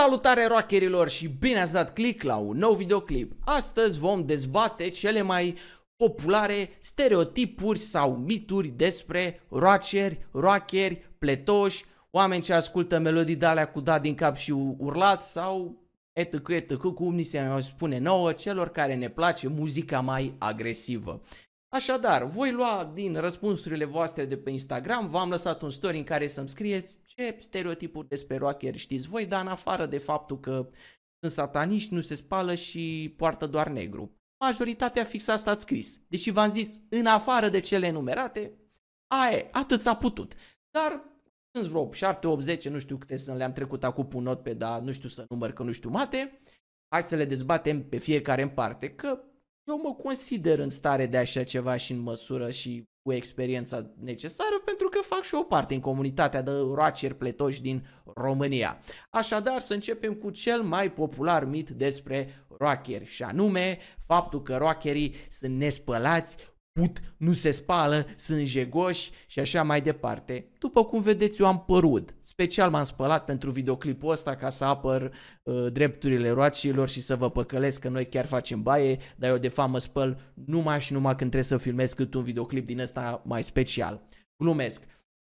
Salutare rockerilor și bine ați dat click la un nou videoclip. Astăzi vom dezbate cele mai populare stereotipuri sau mituri despre rockeri, rockeri, pletoși, oameni ce ascultă melodii de alea cu da din cap și urlat sau etc, etc, cum ni se spune nouă, celor care ne place muzica mai agresivă. Așadar, voi lua din răspunsurile voastre de pe Instagram, v-am lăsat un story în care să-mi scrieți ce stereotipuri despre rocker știți voi, dar în afară de faptul că sunt sataniști, nu se spală și poartă doar negru. Majoritatea fix asta ați scris, deși v-am zis în afară de cele enumerate, aia, atât s-a putut. Dar sunt vreo 7, 8, 10, nu știu câte sunt, le-am trecut acum un not pe, dar nu știu să număr că nu știu mate. Hai să le dezbatem pe fiecare în parte, că eu mă consider în stare de așa ceva și în măsură și cu experiența necesară pentru că fac și o parte în comunitatea de roaceri pletoși din România. Așadar, să începem cu cel mai popular mit despre roacheri și anume faptul că roacherii sunt nespălați, put, nu se spală, sunt jegoși și așa mai departe. După cum vedeți, eu am părut. Special m-am spălat pentru videoclipul ăsta ca să apăr uh, drepturile roacilor și să vă păcălesc că noi chiar facem baie, dar eu de fapt mă spăl numai și numai când trebuie să filmez cât un videoclip din ăsta mai special. Glumesc.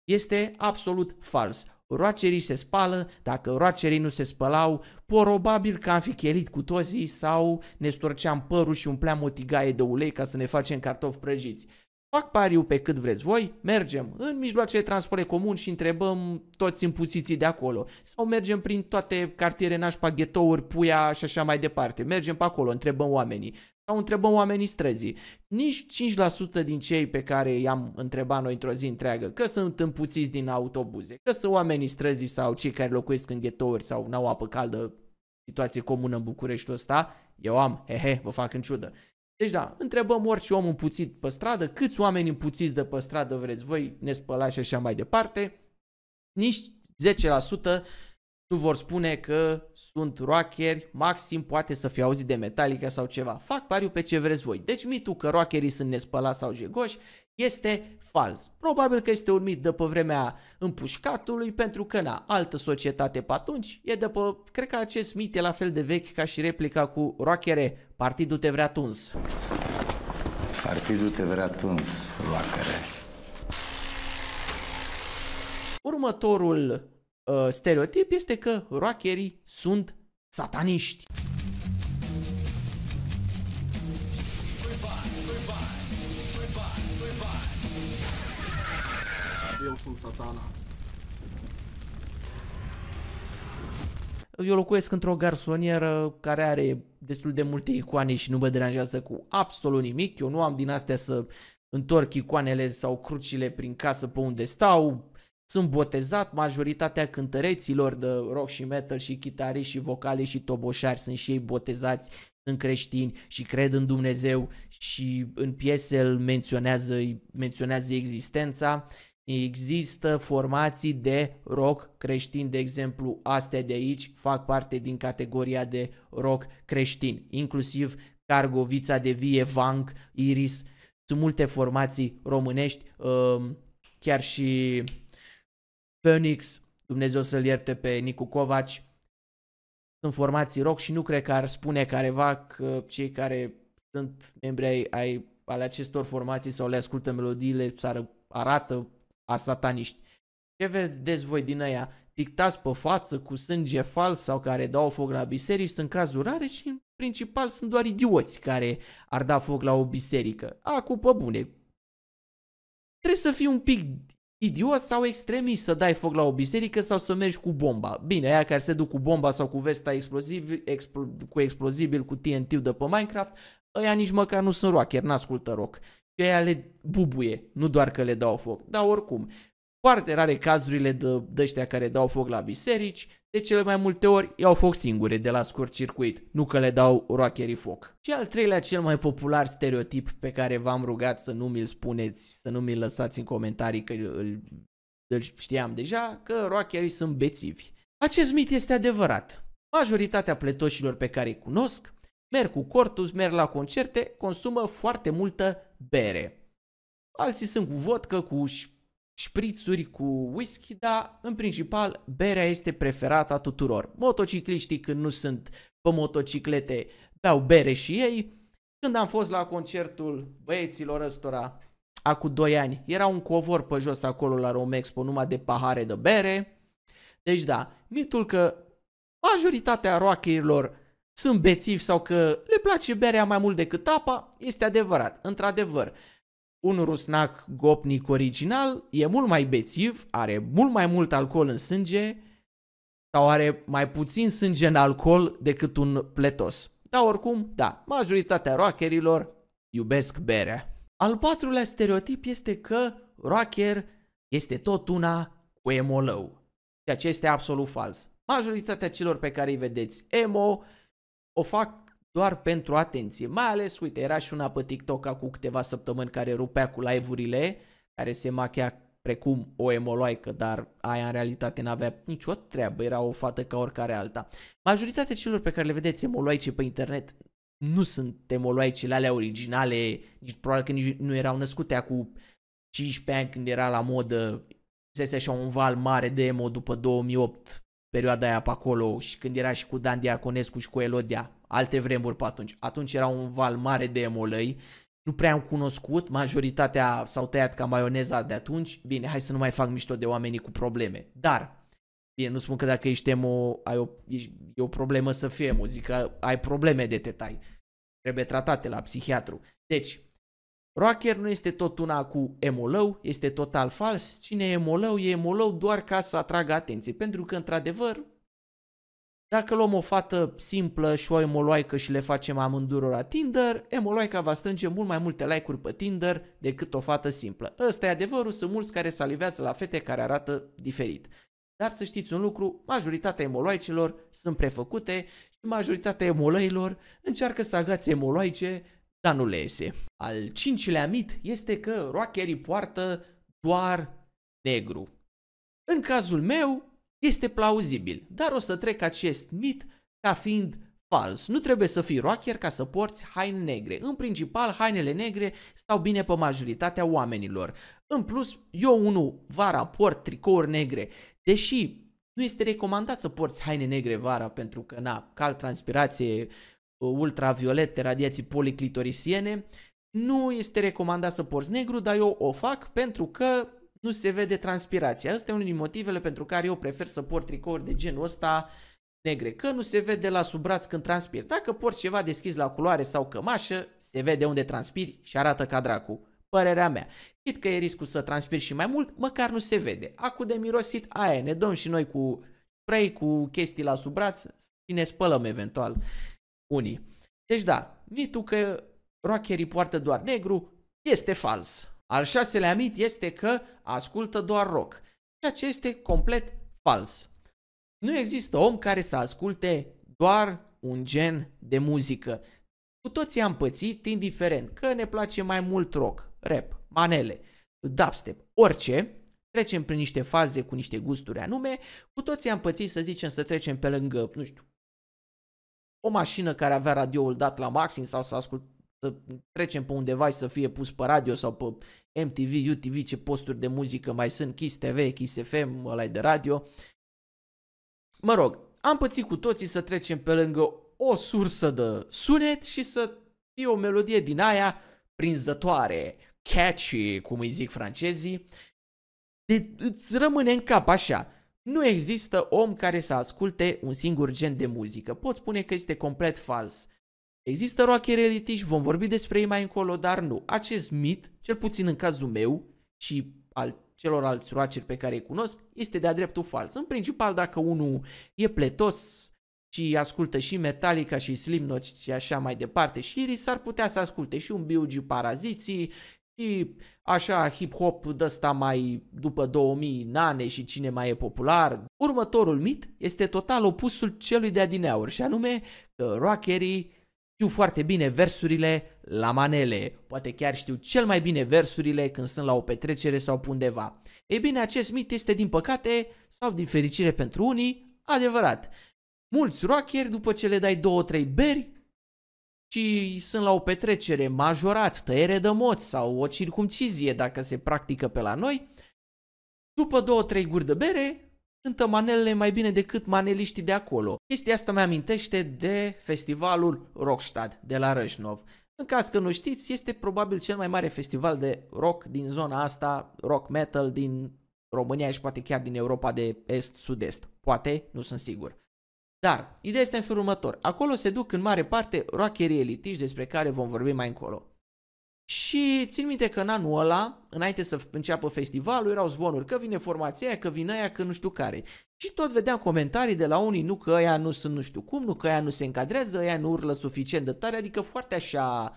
Este absolut fals roacerii se spală, dacă roacerii nu se spălau, probabil că am fi chelit cu toții sau ne storceam părul și umpleam o tigaie de ulei ca să ne facem cartofi prăjiți. Fac pariu pe cât vreți voi, mergem în mijloacele transport comun și întrebăm toți împuțiții de acolo. Sau mergem prin toate cartiere nașpa, ghetouri, puia și așa mai departe. Mergem pe acolo, întrebăm oamenii sau întrebăm oamenii străzii. Nici 5% din cei pe care i-am întrebat noi într-o zi întreagă, că sunt împuțiți din autobuze, că sunt oamenii străzii sau cei care locuiesc în ghetouri sau n-au apă caldă, situație comună în București ăsta, eu am, hehe, vă fac în ciudă. Deci da, întrebăm orice om împuțit pe stradă, câți oameni împuțiți de pe stradă vreți voi, ne spălați și așa mai departe, nici 10% nu vor spune că sunt rockeri, maxim poate să fie auzit de Metallica sau ceva. Fac pariu pe ce vreți voi. Deci mitul că rockerii sunt nespălați sau jegoși este fals. Probabil că este un mit de pe vremea împușcatului, pentru că, na, altă societate pe atunci e de pe... Cred că acest mit e la fel de vechi ca și replica cu rockere, partidul te vrea tuns. Partidul te vrea tuns, rockere. Următorul uh, stereotip este că rockerii sunt sataniști. Eu sunt satana. Eu locuiesc într-o garsonieră care are destul de multe icoane și nu mă deranjează cu absolut nimic. Eu nu am din astea să întorc icoanele sau crucile prin casă pe unde stau. Sunt botezat, majoritatea cântăreților de rock și metal și chitare și vocale și toboșari sunt și ei botezați, sunt creștini și cred în Dumnezeu și în piese îl menționează, menționează existența. Există formații de rock creștin, de exemplu, astea de aici fac parte din categoria de rock creștin, inclusiv Cargovița de Vie, Vank, Iris, sunt multe formații românești, ă, chiar și Phoenix, Dumnezeu să-l ierte pe Nicu Covaci. Sunt formații rock și nu cred că ar spune careva că cei care sunt membri ai, ai ale acestor formații sau le ascultă melodiile, s-ar arată a sataniști. Ce vedeți voi din aia? Pictați pe față cu sânge fals sau care dau foc la biserici sunt cazuri rare și în principal sunt doar idioți care ar da foc la o biserică. Acu, pe bune, trebuie să fii un pic idiot sau extremist să dai foc la o biserică sau să mergi cu bomba. Bine, aia care se duc cu bomba sau cu vesta exploziv, expl, cu explozibil, cu TNT de pe Minecraft, ăia nici măcar nu sunt rocker, n-ascultă rock. Și aia le bubuie, nu doar că le dau foc, dar oricum. Foarte rare cazurile de, de ăștia care dau foc la biserici, de cele mai multe ori iau foc singure de la scurt circuit, nu că le dau rockerii foc. Și al treilea cel mai popular stereotip pe care v-am rugat să nu mi-l spuneți, să nu mi-l lăsați în comentarii că îl, îl știam deja, că rockerii sunt bețivi. Acest mit este adevărat. Majoritatea pletoșilor pe care îi cunosc merg cu cortus, merg la concerte, consumă foarte multă bere. Alții sunt cu vodcă, cu șprițuri cu whisky, dar în principal berea este preferată a tuturor. Motocicliștii când nu sunt pe motociclete beau bere și ei. Când am fost la concertul băieților ăstora acum 2 ani, era un covor pe jos acolo la Romexpo numai de pahare de bere. Deci da, mitul că majoritatea roacherilor sunt bețivi sau că le place berea mai mult decât apa este adevărat. Într-adevăr, un rusnac gopnic original e mult mai bețiv, are mult mai mult alcool în sânge sau are mai puțin sânge în alcool decât un pletos. Dar oricum, da, majoritatea rockerilor iubesc berea. Al patrulea stereotip este că rocker este tot una cu emolău, ceea ce este absolut fals. Majoritatea celor pe care îi vedeți emo o fac doar pentru atenție. Mai ales, uite, era și una pe TikTok cu câteva săptămâni care rupea cu live-urile, care se machea precum o emoloaică, dar aia în realitate n-avea nicio treabă, era o fată ca oricare alta. Majoritatea celor pe care le vedeți emoloaice pe internet nu sunt emoloaicele alea originale, nici, probabil că nici nu erau născute acum 15 ani când era la modă, zise așa un val mare de emo după 2008, perioada aia pe acolo și când era și cu Dan Diaconescu și cu Elodia, alte vremuri pe atunci. Atunci era un val mare de emolăi, nu prea am cunoscut, majoritatea s-au tăiat ca maioneza de atunci. Bine, hai să nu mai fac mișto de oamenii cu probleme. Dar, bine, nu spun că dacă ești emo, ai o, ești, e o problemă să fie emo, zic că ai probleme de tetai. Trebuie tratate la psihiatru. Deci, Rocker nu este tot una cu emolău, este total fals. Cine e emolău, e emolău doar ca să atragă atenție. Pentru că, într-adevăr, dacă luăm o fată simplă și o emoloaică și le facem la Tinder, emoloaica va strânge mult mai multe like-uri pe Tinder decât o fată simplă. Ăsta e adevărul, sunt mulți care salivează la fete care arată diferit. Dar să știți un lucru, majoritatea emoloaicilor sunt prefăcute și majoritatea emolăilor încearcă să agațe emoloaice danuleze. Al cincilea mit este că roacherii poartă doar negru. În cazul meu este plauzibil, dar o să trec acest mit ca fiind fals. Nu trebuie să fii rocker ca să porți haine negre. În principal, hainele negre stau bine pe majoritatea oamenilor. În plus, eu unul vara port tricouri negre, deși nu este recomandat să porți haine negre vara pentru că, na, cal transpirație, Uh, ultraviolete, radiații policlitorisiene, nu este recomandat să porți negru, dar eu o fac pentru că nu se vede transpirația. Asta e unul din motivele pentru care eu prefer să port tricouri de genul ăsta negre, că nu se vede la sub braț când transpir. Dacă porți ceva deschis la culoare sau cămașă, se vede unde transpiri și arată ca dracu. Părerea mea. Chit că e riscul să transpiri și mai mult, măcar nu se vede. Acu de mirosit, aia ne dăm și noi cu spray, cu chestii la sub braț și ne spălăm eventual unii. Deci da, mitul că rockerii poartă doar negru este fals. Al șaselea mit este că ascultă doar rock, ceea ce este complet fals. Nu există om care să asculte doar un gen de muzică. Cu toții am pățit, indiferent că ne place mai mult rock, rap, manele, dubstep, orice, trecem prin niște faze cu niște gusturi anume, cu toții am pățit să zicem să trecem pe lângă, nu știu, o mașină care avea radioul dat la maxim sau să ascult să trecem pe undeva și să fie pus pe radio sau pe MTV, UTV, ce posturi de muzică mai sunt, Kiss TV, Kiss FM, ăla de radio. Mă rog, am pățit cu toții să trecem pe lângă o sursă de sunet și să fie o melodie din aia prinzătoare, catchy, cum îi zic francezii, de, deci îți rămâne în cap așa. Nu există om care să asculte un singur gen de muzică. Pot spune că este complet fals. Există elitiști, vom vorbi despre ei mai încolo, dar nu. Acest mit, cel puțin în cazul meu și al celorlalți roaceri pe care îi cunosc, este de-a dreptul fals. În principal, dacă unul e pletos și ascultă și Metallica și slimnoci și așa mai departe și Iris, ar putea să asculte și un Biugi Paraziții și așa hip-hop dăsta mai după 2000 nane și cine mai e popular. Următorul mit este total opusul celui de adineauri și anume că rockerii știu foarte bine versurile la manele, poate chiar știu cel mai bine versurile când sunt la o petrecere sau undeva. Ei bine, acest mit este din păcate sau din fericire pentru unii adevărat. Mulți rockeri după ce le dai 2-3 beri ci sunt la o petrecere, majorat, tăiere de moți sau o circumcizie dacă se practică pe la noi, după două, trei guri de bere, cântă manelele mai bine decât maneliștii de acolo. Chestia asta mi amintește de festivalul Rockstad de la Rășnov. În caz că nu știți, este probabil cel mai mare festival de rock din zona asta, rock metal din România și poate chiar din Europa de est-sud-est. Poate, nu sunt sigur. Dar, ideea este în felul următor. Acolo se duc în mare parte roacherii elitiști despre care vom vorbi mai încolo. Și țin minte că în anul ăla, înainte să înceapă festivalul, erau zvonuri că vine formația aia, că vine aia, că nu știu care. Și tot vedeam comentarii de la unii, nu că aia nu sunt nu știu cum, nu că aia nu se încadrează, aia nu urlă suficient de tare, adică foarte așa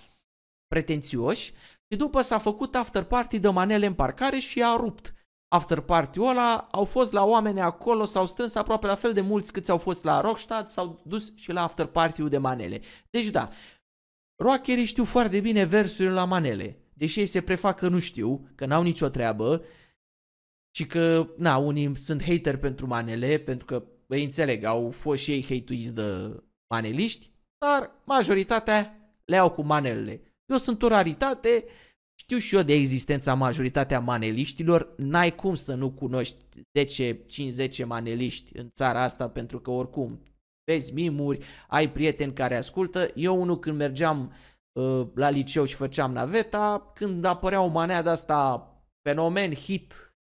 pretențioși. Și după s-a făcut after party de manele în parcare și a rupt after party-ul ăla, au fost la oameni acolo, s-au strâns aproape la fel de mulți câți au fost la Rockstad, s-au dus și la after party-ul de manele. Deci da, rockerii știu foarte bine versurile la manele, deși ei se prefac că nu știu, că n-au nicio treabă, și că, na, unii sunt hater pentru manele, pentru că, îi înțeleg, au fost și ei hate de maneliști, dar majoritatea le au cu manelele. Eu sunt o raritate, știu și eu de existența majoritatea maneliștilor, n-ai cum să nu cunoști 10-50 maneliști în țara asta pentru că oricum vezi mimuri, ai prieteni care ascultă. Eu unul când mergeam uh, la liceu și făceam naveta, când apărea o manea de asta fenomen hit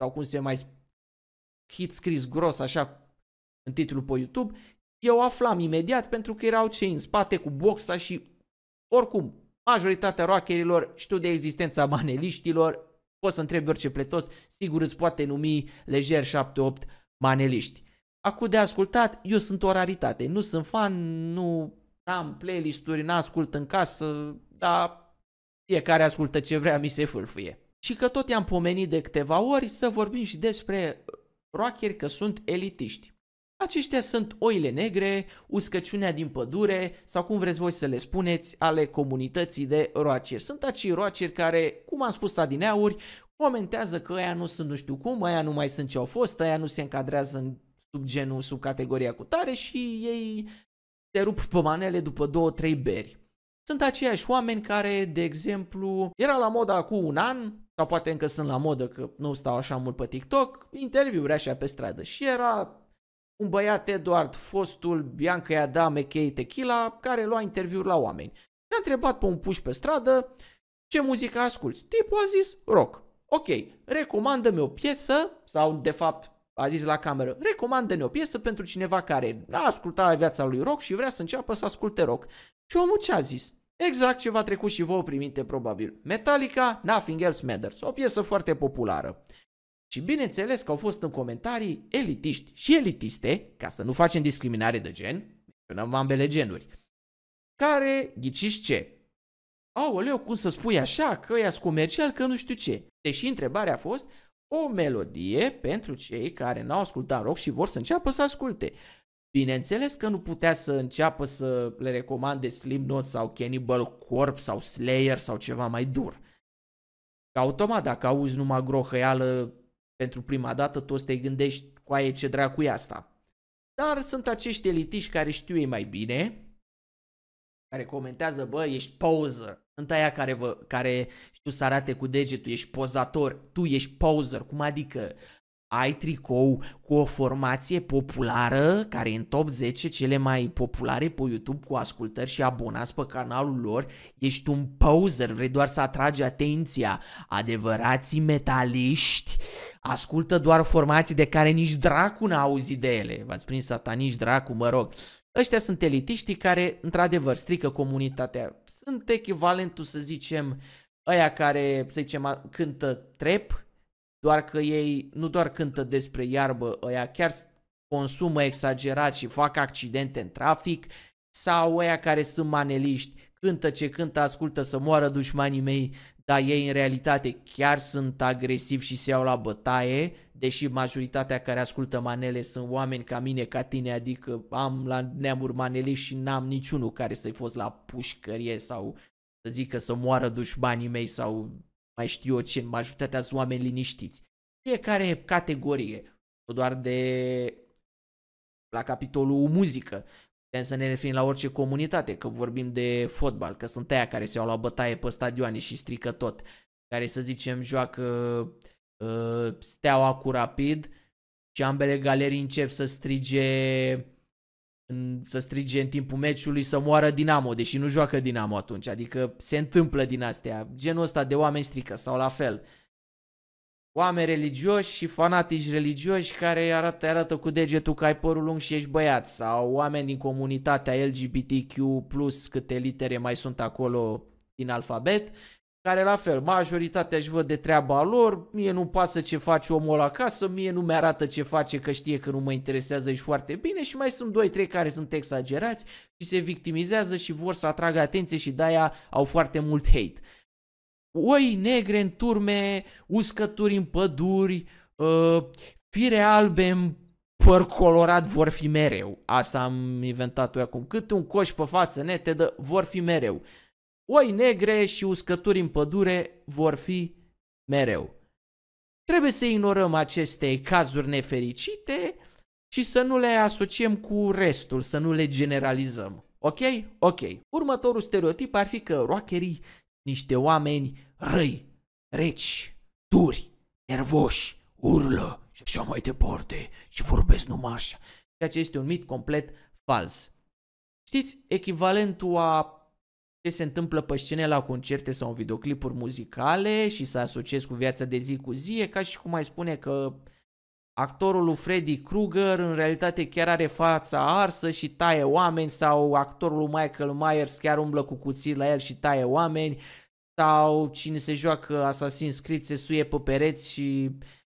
sau cum se mai spune, hit scris gros așa în titlul pe YouTube, eu aflam imediat pentru că erau cei în spate cu boxa și oricum majoritatea roacherilor știu de existența maneliștilor, poți să întrebi orice pletos, sigur îți poate numi lejer 7-8 maneliști. Acum de ascultat, eu sunt o raritate, nu sunt fan, nu am playlist-uri, n-ascult în casă, dar fiecare ascultă ce vrea, mi se fâlfâie. Și că tot i-am pomenit de câteva ori să vorbim și despre roacheri că sunt elitiști. Aceștia sunt oile negre, uscăciunea din pădure sau cum vreți voi să le spuneți, ale comunității de roaceri. Sunt acei roaceri care, cum am spus adineauri, comentează că aia nu sunt nu știu cum, aia nu mai sunt ce au fost, aia nu se încadrează în subgenul, sub categoria cu tare și ei se rup pe manele după două, trei beri. Sunt aceiași oameni care, de exemplu, era la moda acum un an, sau poate încă sunt la modă că nu stau așa mult pe TikTok, interviuri așa pe stradă și era un băiat Eduard, fostul Bianca Adam, a.k.a. Tequila, care lua interviuri la oameni. ne a întrebat pe un puș pe stradă ce muzică asculți. Tipul a zis rock. Ok, recomandă-mi o piesă, sau de fapt a zis la cameră, recomandă-ne o piesă pentru cineva care a ascultat viața lui rock și vrea să înceapă să asculte rock. Și omul ce a zis? Exact ce v-a trecut și vouă priminte probabil. Metallica, Nothing Else Matters, o piesă foarte populară. Și bineînțeles că au fost în comentarii elitiști și elitiste, ca să nu facem discriminare de gen, menționăm ambele genuri, care, ghiciți ce? Aoleu, cum să spui așa, că e comercial, că nu știu ce. Deși întrebarea a fost o melodie pentru cei care n-au ascultat rock și vor să înceapă să asculte. Bineînțeles că nu putea să înceapă să le recomande Slipknot sau Cannibal Corp sau Slayer sau ceva mai dur. Ca automat, dacă auzi numai grohăială pentru prima dată toți te gândești cu aie ce dracu e asta. Dar sunt acești elitiști care știu ei mai bine, care comentează, bă, ești poser. Sunt aia care, vă, care știu să arate cu degetul, ești pozator, tu ești poser. Cum adică? ai tricou cu o formație populară care e în top 10 cele mai populare pe YouTube cu ascultări și abonați pe canalul lor, ești un poser, vrei doar să atragi atenția. Adevărații metaliști ascultă doar formații de care nici dracu n-a auzit de ele. V-ați prins sataniști, dracu, mă rog. Ăștia sunt elitiștii care, într-adevăr, strică comunitatea. Sunt echivalentul, să zicem, ăia care, să zicem, cântă trep, doar că ei nu doar cântă despre iarbă, ăia chiar consumă exagerat și fac accidente în trafic, sau ăia care sunt maneliști, cântă ce cântă, ascultă să moară dușmanii mei, dar ei în realitate chiar sunt agresivi și se iau la bătaie, deși majoritatea care ascultă manele sunt oameni ca mine, ca tine, adică am la neamuri manele și n-am niciunul care să-i fost la pușcărie sau să zic că să moară dușmanii mei sau mai știu eu ce, majoritatea sunt oameni liniștiți. Fiecare categorie, doar de la capitolul muzică. Putem să ne referim la orice comunitate, că vorbim de fotbal, că sunt aia care se iau la bătaie pe stadioane și strică tot, care să zicem joacă uh, steaua cu rapid și ambele galerii încep să strige în, să strige în timpul meciului să moară Dinamo, deși nu joacă Dinamo atunci, adică se întâmplă din astea, genul ăsta de oameni strică sau la fel. Uh, oameni religioși și fanatici religioși care arată, arată cu degetul că ai părul lung și ești băiat sau oameni din comunitatea LGBTQ+, câte litere mai sunt acolo din alfabet, care la fel, majoritatea își văd de treaba lor, mie nu pasă ce face omul acasă, mie nu mi-arată ce face că știe că nu mă interesează și foarte bine și mai sunt 2-3 care sunt exagerați și se victimizează și vor să atragă atenție și de-aia au foarte mult hate oi negre în turme, uscături în păduri, uh, fire albe în păr colorat vor fi mereu. Asta am inventat eu acum. Câte un coș pe față netedă vor fi mereu. Oi negre și uscături în pădure vor fi mereu. Trebuie să ignorăm aceste cazuri nefericite și să nu le asociem cu restul, să nu le generalizăm. Ok? Ok. Următorul stereotip ar fi că rockerii niște oameni răi, reci, duri, nervoși, urlă și așa mai departe și vorbesc numai așa. Ceea ce este un mit complet fals. Știți, echivalentul a ce se întâmplă pe scene la concerte sau în videoclipuri muzicale și să asociez cu viața de zi cu zi e ca și cum mai spune că actorul lui Freddy Krueger în realitate chiar are fața arsă și taie oameni sau actorul lui Michael Myers chiar umblă cu cuțit la el și taie oameni sau cine se joacă Assassin's Creed se suie pe pereți și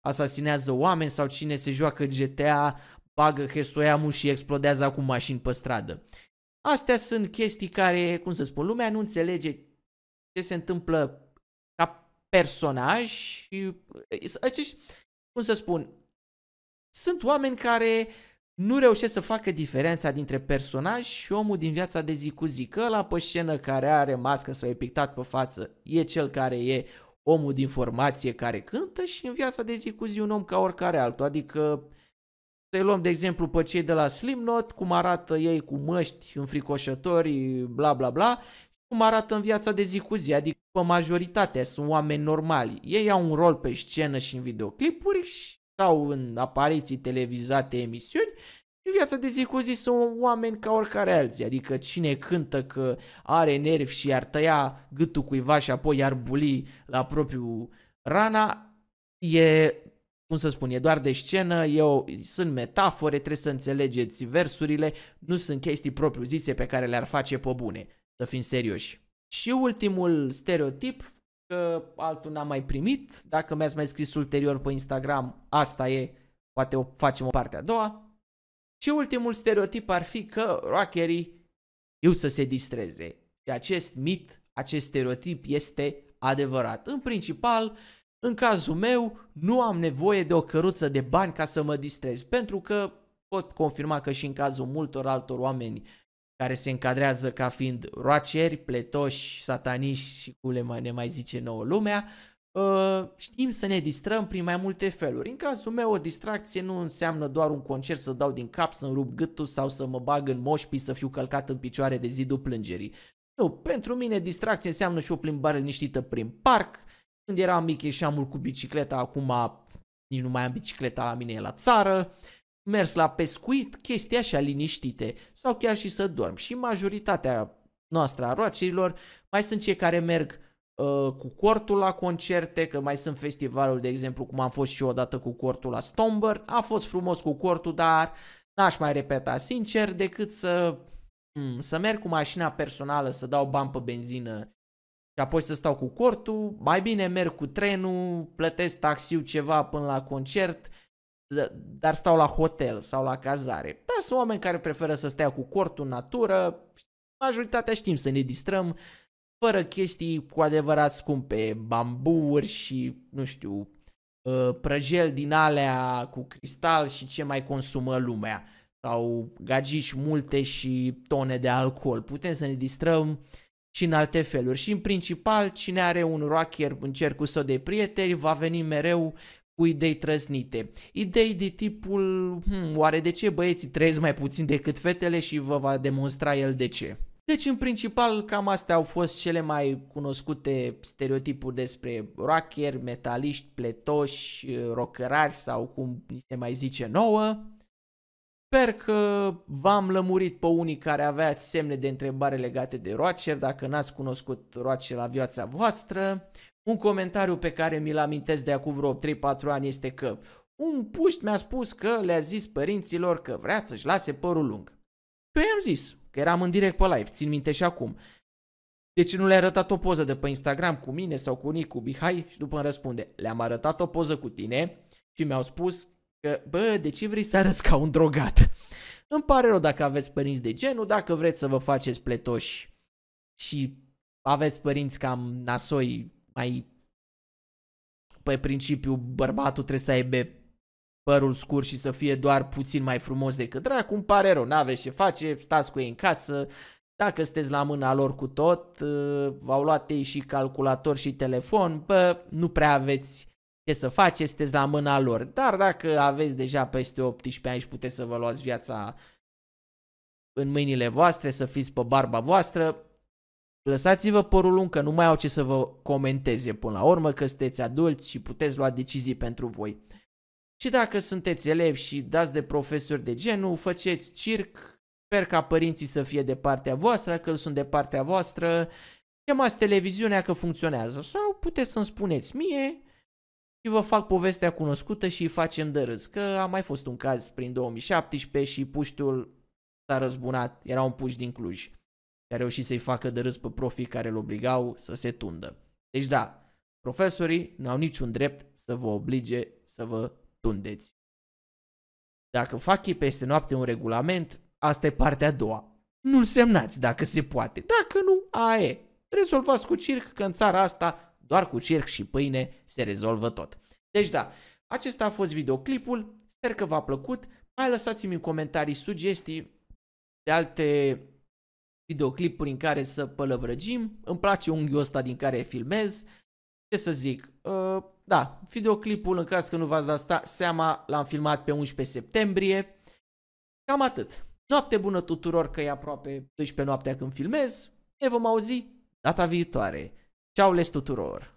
asasinează oameni sau cine se joacă GTA bagă hesoiamul și explodează acum mașini pe stradă. Astea sunt chestii care, cum să spun, lumea nu înțelege ce se întâmplă ca personaj și acești, cum să spun, sunt oameni care nu reușesc să facă diferența dintre personaj și omul din viața de zi cu zi. Că la pe scenă care are mască sau e pictat pe față e cel care e omul din formație care cântă și în viața de zi cu zi un om ca oricare altul. Adică să luăm de exemplu pe cei de la Slim cum arată ei cu măști înfricoșători, bla bla bla, cum arată în viața de zi cu zi, adică majoritatea sunt oameni normali. Ei au un rol pe scenă și în videoclipuri și sau în apariții televizate, emisiuni, în viața de zi cu zi sunt oameni ca oricare alții, adică cine cântă că are nervi și ar tăia gâtul cuiva și apoi ar buli la propriu rana, e, cum să spun, e doar de scenă, eu, sunt metafore, trebuie să înțelegeți versurile, nu sunt chestii propriu zise pe care le-ar face pe bune, să fim serioși. Și ultimul stereotip că altul n-am mai primit. Dacă mi-ați mai scris ulterior pe Instagram, asta e, poate o facem o parte a doua. Și ultimul stereotip ar fi că rockerii eu să se distreze. Și acest mit, acest stereotip este adevărat. În principal, în cazul meu, nu am nevoie de o căruță de bani ca să mă distrez, pentru că pot confirma că și în cazul multor altor oameni care se încadrează ca fiind roaceri, pletoși, sataniști și cum le mai, ne mai zice nouă lumea, ă, știm să ne distrăm prin mai multe feluri. În cazul meu, o distracție nu înseamnă doar un concert să dau din cap, să-mi rup gâtul sau să mă bag în moșpi să fiu călcat în picioare de zidul plângerii. Nu, pentru mine distracție înseamnă și o plimbare liniștită prin parc. Când eram mic ieșeam mult cu bicicleta, acum nici nu mai am bicicleta la mine la țară. Uh, mers la pescuit, chestia așa liniștite sau chiar și să dorm. Și majoritatea noastră a roacilor mai sunt cei care merg uh, cu cortul la concerte, că mai sunt festivalul, de exemplu, cum am fost și eu odată cu cortul la Stomber. A fost frumos cu cortul, dar n-aș mai repeta sincer decât să, m- mm, să merg cu mașina personală, să dau bani pe benzină și apoi să stau cu cortul, mai bine merg cu trenul, plătesc taxiul ceva până la concert dar stau la hotel sau la cazare. Da, sunt oameni care preferă să stea cu cortul în natură, majoritatea știm să ne distrăm, fără chestii cu adevărat scumpe, bambuuri și, nu știu, ă, prăjel din alea cu cristal și ce mai consumă lumea sau gagici multe și tone de alcool. Putem să ne distrăm și în alte feluri. Și în principal, cine are un rocker în cercul său de prieteni va veni mereu cu idei trăznite. Idei de tipul, hmm, oare de ce băieții trăiesc mai puțin decât fetele și vă va demonstra el de ce. Deci, în principal, cam astea au fost cele mai cunoscute stereotipuri despre rocker, metaliști, pletoși, rockerari sau cum ni se mai zice nouă. Sper că v-am lămurit pe unii care aveați semne de întrebare legate de Roacher, dacă n-ați cunoscut Roacher la viața voastră. Un comentariu pe care mi-l amintesc de acum vreo 3-4 ani este că un puști mi-a spus că le-a zis părinților că vrea să-și lase părul lung. Și păi eu i-am zis, că eram în direct pe live, țin minte și acum. Deci nu le-a arătat o poză de pe Instagram cu mine sau cu Nicu Bihai și după îmi răspunde, le-am arătat o poză cu tine și mi-au spus că, bă, de ce vrei să arăți ca un drogat? Îmi pare rău dacă aveți părinți de genul, dacă vreți să vă faceți pletoși și aveți părinți cam nasoi mai pe principiu bărbatul trebuie să aibă părul scurt și să fie doar puțin mai frumos decât dracu, îmi pare rău, n-aveți ce face, stați cu ei în casă, dacă sunteți la mâna lor cu tot, v-au ă, luat ei și calculator și telefon, bă, nu prea aveți ce să faceți, sunteți la mâna lor. Dar dacă aveți deja peste 18 ani și puteți să vă luați viața în mâinile voastre, să fiți pe barba voastră, Lăsați-vă părul lung că nu mai au ce să vă comenteze până la urmă că sunteți adulți și puteți lua decizii pentru voi. Și dacă sunteți elevi și dați de profesori de genul, faceți circ, sper ca părinții să fie de partea voastră, că sunt de partea voastră, chemați televiziunea că funcționează sau puteți să-mi spuneți mie și vă fac povestea cunoscută și îi facem de râs, că a mai fost un caz prin 2017 și puștul s-a răzbunat, era un puș din Cluj și a reușit să-i facă de râs pe profii care îl obligau să se tundă. Deci da, profesorii n-au niciun drept să vă oblige să vă tundeți. Dacă fac ei peste noapte un regulament, asta e partea a doua. Nu-l semnați dacă se poate. Dacă nu, a e. Rezolvați cu circ, că în țara asta doar cu circ și pâine se rezolvă tot. Deci da, acesta a fost videoclipul. Sper că v-a plăcut. Mai lăsați-mi în comentarii sugestii de alte videoclip prin care să pălăvrăgim. Îmi place unghiul ăsta din care filmez. Ce să zic? Uh, da, videoclipul, în caz că nu v-ați dat seama, l-am filmat pe 11 septembrie. Cam atât. Noapte bună tuturor că e aproape 12 noaptea când filmez. Ne vom auzi data viitoare. Ceau les tuturor!